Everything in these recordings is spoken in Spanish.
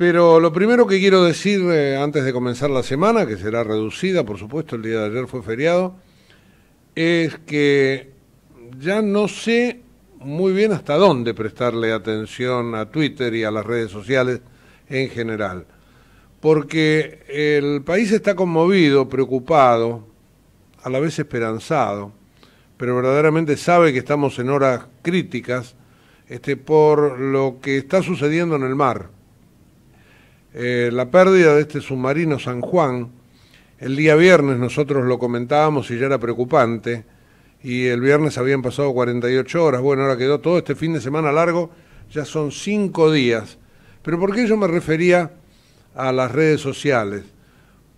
Pero lo primero que quiero decir eh, antes de comenzar la semana, que será reducida, por supuesto, el día de ayer fue feriado, es que ya no sé muy bien hasta dónde prestarle atención a Twitter y a las redes sociales en general. Porque el país está conmovido, preocupado, a la vez esperanzado, pero verdaderamente sabe que estamos en horas críticas este, por lo que está sucediendo en el mar eh, la pérdida de este submarino San Juan, el día viernes nosotros lo comentábamos y ya era preocupante, y el viernes habían pasado 48 horas, bueno, ahora quedó todo este fin de semana largo, ya son cinco días. Pero ¿por qué yo me refería a las redes sociales?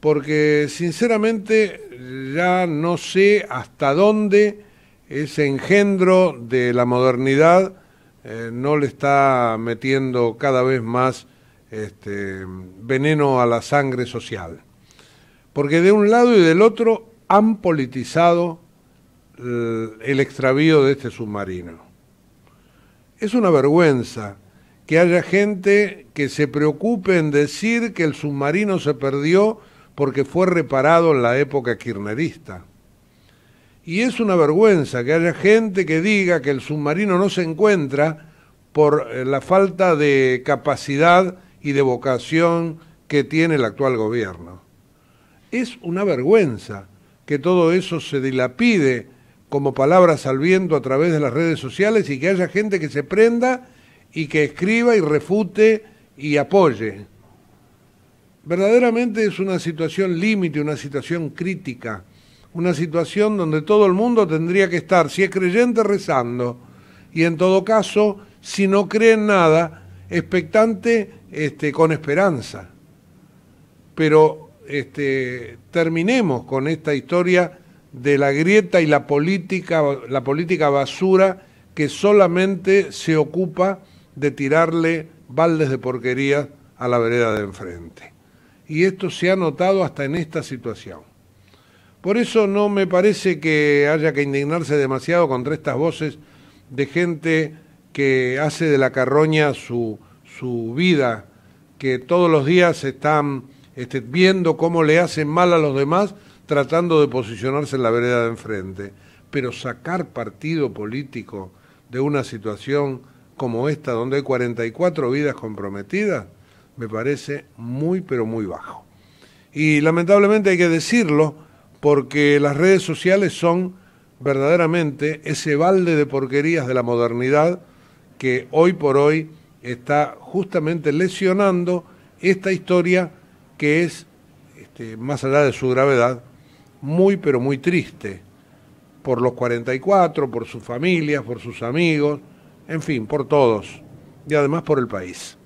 Porque sinceramente ya no sé hasta dónde ese engendro de la modernidad eh, no le está metiendo cada vez más este, veneno a la sangre social. Porque de un lado y del otro han politizado el, extravío de este submarino. Es una vergüenza que haya gente que se preocupe en decir que el submarino se perdió porque fue reparado en la época kirchnerista. Y es una vergüenza que haya gente que diga que el submarino no se encuentra por eh, la falta de capacidad y de vocación que tiene el actual gobierno. Es una vergüenza que todo eso se dilapide como palabras al viento a través de las redes sociales y que haya gente que se prenda y que escriba y refute y apoye. Verdaderamente es una situación límite, una situación crítica, una situación donde todo el mundo tendría que estar, si es creyente, rezando y en todo caso, si no cree en nada, expectante este, con esperanza. Pero este, terminemos con esta historia de la grieta y la política, la política basura que solamente se ocupa de tirarle baldes de porquería a la vereda de enfrente. Y esto se ha notado hasta en esta situación. Por eso no me parece que haya que indignarse demasiado contra estas voces de gente que hace de la carroña su, su vida, que todos los días están este, viendo cómo le hacen mal a los demás, tratando de posicionarse en la vereda de enfrente. Pero sacar partido político de una situación como esta, donde hay 44 vidas comprometidas, me parece muy, pero muy bajo. Y lamentablemente hay que decirlo, porque las redes sociales son verdaderamente ese balde de porquerías de la modernidad que hoy por hoy está justamente lesionando esta historia que es, este, más allá de su gravedad, muy pero muy triste por los 44, por sus familias, por sus amigos, en fin, por todos y además por el país.